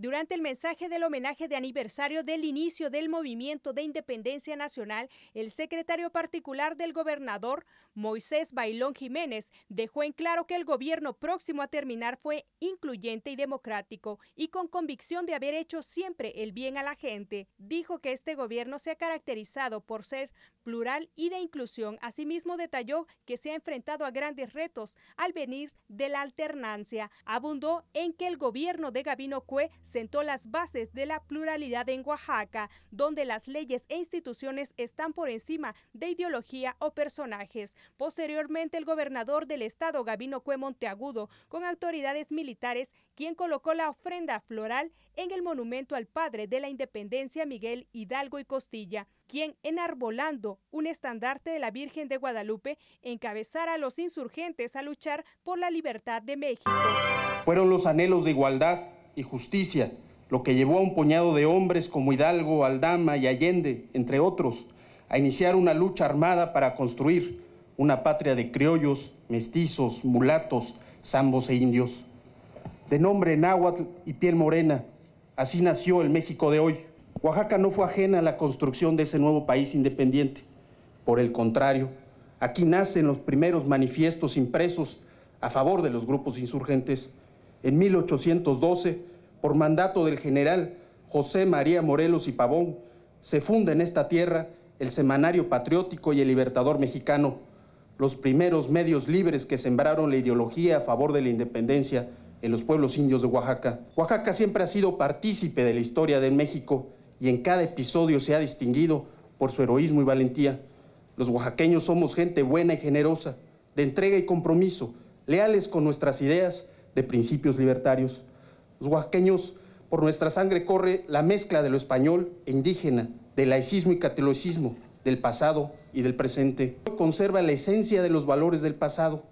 Durante el mensaje del homenaje de aniversario del inicio del movimiento de independencia nacional, el secretario particular del gobernador, Moisés Bailón Jiménez, dejó en claro que el gobierno próximo a terminar fue incluyente y democrático y con convicción de haber hecho siempre el bien a la gente. Dijo que este gobierno se ha caracterizado por ser plural y de inclusión. Asimismo detalló que se ha enfrentado a grandes retos al venir de la alternancia. Abundó en que el gobierno de Gabino Cue sentó las bases de la pluralidad en Oaxaca, donde las leyes e instituciones están por encima de ideología o personajes. Posteriormente, el gobernador del estado, Gabino Cue Monteagudo, con autoridades militares, quien colocó la ofrenda floral en el monumento al padre de la independencia, Miguel Hidalgo y Costilla, quien, enarbolando un estandarte de la Virgen de Guadalupe, encabezara a los insurgentes a luchar por la libertad de México. Fueron los anhelos de igualdad y justicia, lo que llevó a un puñado de hombres como Hidalgo, Aldama y Allende, entre otros, a iniciar una lucha armada para construir una patria de criollos, mestizos, mulatos, zambos e indios. De nombre náhuatl y piel morena, así nació el México de hoy. Oaxaca no fue ajena a la construcción de ese nuevo país independiente. Por el contrario, aquí nacen los primeros manifiestos impresos a favor de los grupos insurgentes. En 1812, por mandato del general José María Morelos y Pavón, se funda en esta tierra el Semanario Patriótico y el Libertador Mexicano, los primeros medios libres que sembraron la ideología a favor de la independencia en los pueblos indios de Oaxaca. Oaxaca siempre ha sido partícipe de la historia de México y en cada episodio se ha distinguido por su heroísmo y valentía. Los oaxaqueños somos gente buena y generosa, de entrega y compromiso, leales con nuestras ideas de principios libertarios. Los oaxaqueños, por nuestra sangre corre la mezcla de lo español e indígena, del laicismo y catolicismo, del pasado y del presente. Conserva la esencia de los valores del pasado,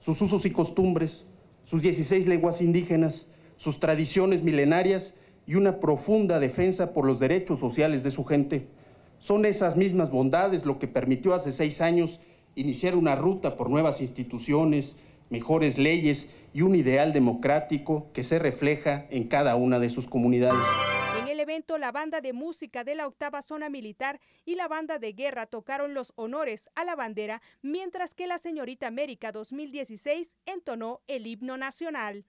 sus usos y costumbres, sus 16 lenguas indígenas, sus tradiciones milenarias y una profunda defensa por los derechos sociales de su gente. Son esas mismas bondades lo que permitió hace seis años iniciar una ruta por nuevas instituciones, mejores leyes y un ideal democrático que se refleja en cada una de sus comunidades. En el evento, la banda de música de la octava zona militar y la banda de guerra tocaron los honores a la bandera, mientras que la señorita América 2016 entonó el himno nacional.